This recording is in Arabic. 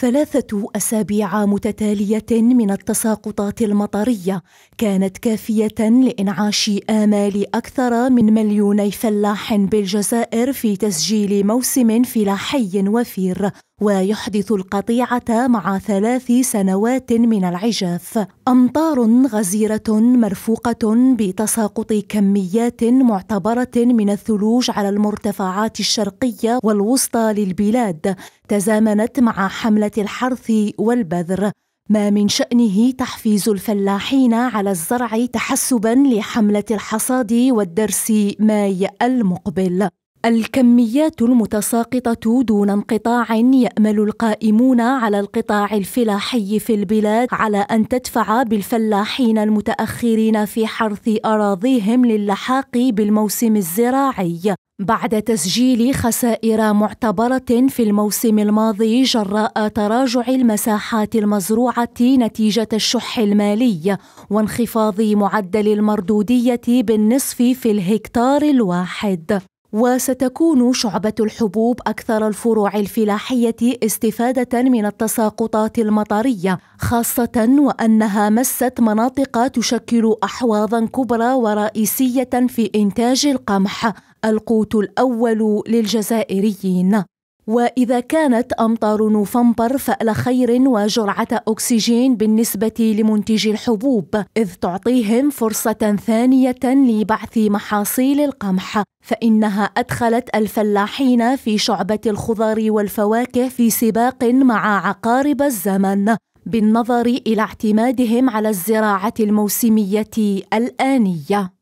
ثلاثة أسابيع متتالية من التساقطات المطرية كانت كافية لإنعاش آمال أكثر من مليوني فلاح بالجزائر في تسجيل موسم فلاحي وفير ويحدث القطيعة مع ثلاث سنوات من العجاف أمطار غزيرة مرفوقة بتساقط كميات معتبرة من الثلوج على المرتفعات الشرقية والوسطى للبلاد تزامنت مع حملة الحرث والبذر ما من شأنه تحفيز الفلاحين على الزرع تحسبا لحملة الحصاد والدرس ماي المقبل الكميات المتساقطة دون انقطاع يأمل القائمون على القطاع الفلاحي في البلاد على أن تدفع بالفلاحين المتأخرين في حرث أراضيهم للحاق بالموسم الزراعي بعد تسجيل خسائر معتبرة في الموسم الماضي جراء تراجع المساحات المزروعة نتيجة الشح المالي وانخفاض معدل المردودية بالنصف في الهكتار الواحد وستكون شعبة الحبوب أكثر الفروع الفلاحية استفادة من التساقطات المطرية خاصة وأنها مست مناطق تشكل أحواضا كبرى ورئيسية في إنتاج القمح القوت الأول للجزائريين وإذا كانت أمطار نوفمبر فأل خير وجرعة أكسجين بالنسبة لمنتجي الحبوب إذ تعطيهم فرصة ثانية لبعث محاصيل القمح فإنها أدخلت الفلاحين في شعبة الخضار والفواكه في سباق مع عقارب الزمن بالنظر إلى اعتمادهم على الزراعة الموسمية الآنية